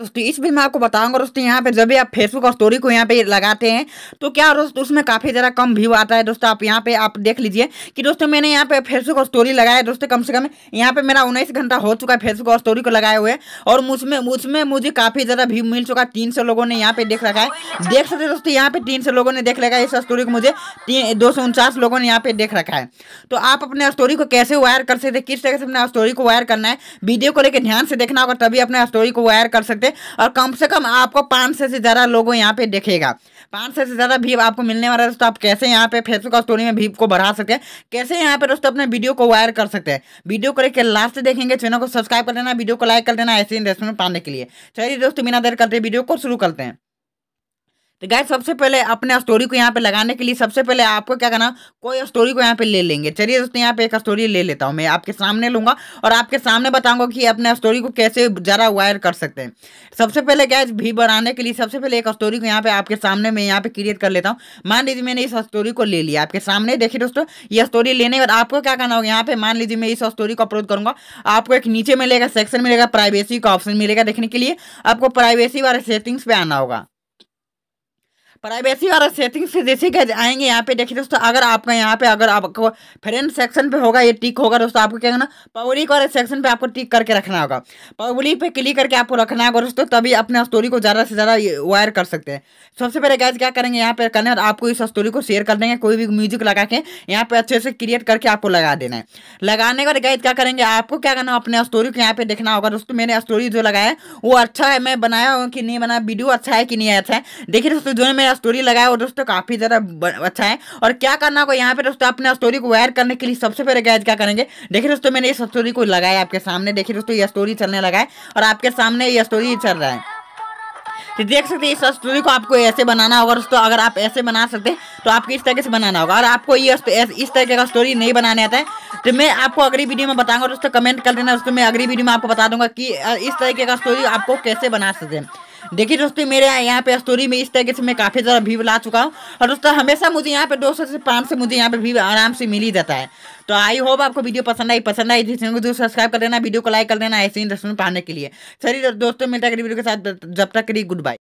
दोस्तों इस बीच में आपको बताऊंगा दोस्तों यहाँ पे जब भी आप फेसबुक और स्टोरी को यहाँ पे लगाते हैं तो क्या दोस्तों उसमें काफ़ी ज़रा कम व्यू आता है दोस्तों आप यहाँ पे आप देख लीजिए कि दोस्तों मैंने यहाँ पे फेसबुक और स्टोरी लगाया है दोस्तों कम से कम यहाँ पे मेरा उन्नीस घंटा हो चुका है फेसबुक और स्टोरी को लगाए हुए और मुझमें उसमें मुझे काफ़ी ज़्यादा व्यू मिल चुका है तीन लोगों ने यहाँ पे देख रखा है देख सकते दोस्तों यहाँ पे तीन लोगों ने देख रखा है इस स्टोरी को मुझे दो लोगों ने यहाँ पे देख रखा है तो आप अपने स्टोरी को कैसे वायर कर सकते किस तरह से अपने स्टोरी को वायर करना है वीडियो को लेकर ध्यान से देखना होगा तभी अपने स्टोरी को वायर कर सकते से और कम से कम आपको पाँच सौ से ज़्यादा लोगों यहाँ पे देखेगा पाँच सौ से ज़्यादा व्यू आपको मिलने वाला है दोस्तों आप कैसे यहाँ पे फेसबुक और स्टोरी में व्यू को बढ़ा सकते हैं कैसे यहाँ पे दोस्तों अपने वीडियो को वायर कर सकते हैं वीडियो को लेकर लास्ट देखेंगे चैनल को सब्सक्राइब कर देना वीडियो को लाइक कर देना ऐसे इन्वेस्टमेंट पाने के लिए चलिए दोस्तों बिना देर करते वीडियो को शुरू करते हैं तो गाय सबसे पहले अपने स्टोरी को यहाँ पे लगाने के लिए सबसे पहले आपको क्या करना कोई स्टोरी को यहाँ पे ले लेंगे चलिए दोस्तों यहाँ पे एक स्टोरी ले लेता हूँ मैं आपके सामने लूँगा और आपके सामने बताऊँगा कि अपने स्टोरी को कैसे ज़रा वायर कर सकते हैं सबसे पहले गैस भी बनाने के लिए सबसे पहले एक स्टोरी को यहाँ पे आपके सामने मैं यहाँ पे क्रिएट कर लेता हूँ मान लीजिए मैंने इस स्टोरी को ले लिया आपके सामने देखिए दोस्तों ये स्टोरी लेने के बाद आपको क्या करना होगा यहाँ पे मान लीजिए मैं इस स्टोरी को अपलोड करूँगा आपको एक नीचे मिलेगा सेक्शन मिलेगा प्राइवेसी का ऑप्शन मिलेगा देखने के लिए आपको प्राइवेसी वाले सेटिंग्स पे आना होगा प्राइवेसी और सेटिंग से जैसे कि आएंगे यहाँ पे देखिए दोस्तों अगर आपका यहाँ पे अगर आपको फ्रेंड सेक्शन पे होगा ये टिक होगा दोस्तों आपको क्या करना पब्लिक और सेक्शन पे आपको टिक करके रखना होगा पब्लिक पे क्लिक करके आपको रखना होगा दोस्तों तभी अपने स्टोरी को ज़्यादा से ज़्यादा वायर कर सकते हैं सबसे पहले गैस क्या करेंगे यहाँ पे करना है आपको इस स्टोरी को शेयर कर देंगे कोई भी म्यूजिक लगा के यहाँ पे अच्छे से क्रिएट करके आपको लगा देना है लगाने के बाद गैस क्या करेंगे आपको क्या करना अपने स्टोरी को यहाँ पे देखना होगा दोस्तों मैंने स्टोरी जो लगाया वो अच्छा है मैं बनाया हूँ कि नहीं बनाया वीडियो अच्छा है कि नहीं अच्छा है देखिए दोस्तों जो मैंने यहाँ स्टोरी लगाया और दोस्तों काफ़ी ज़्यादा अच्छा है और क्या करना होगा यहाँ पे दोस्तों अपने स्टोरी को वायर करने के लिए सबसे पहले गैज क्या करेंगे देखिए दोस्तों मैंने इस स्टोरी को लगाया आपके सामने देखिए दोस्तों यह स्टोरी चलने लगा है और आपके सामने यह स्टोरी चल रहा है तो देख सकते हैं इस स्टोरी को आपको ऐसे बनाना होगा दोस्तों अगर आप ऐसे बना सकते हैं तो आपको इस तरीके से बनाना होगा और आपको ये इस तरीके का स्टोरी नहीं बनाने आता है तो मैं आपको अगली वीडियो में बताऊंगा दोस्तों कमेंट कर देना दोस्तों मैं अगली वीडियो में आपको बता दूंगा कि इस तरीके का स्टोरी आपको कैसे बना सकते हैं देखिए दोस्तों मेरे यहाँ पे स्टोरी में इस तरीके से मैं काफ़ी ज़्यादा व्यू ला चुका हूँ और दोस्तों हमेशा मुझे यहाँ पे दो सौ से पाँच सौ मुझे यहाँ पे व्यू आराम से मिल ही जाता है तो आई होप आपको वीडियो पसंद आई पसंद आई जिस को सब्सक्राइब कर देना वीडियो को लाइक कर देना ऐसे ही दर्शन पाने के लिए चलिए दोस्तों मिलता है वीडियो के साथ जब तक करिए गुड बाय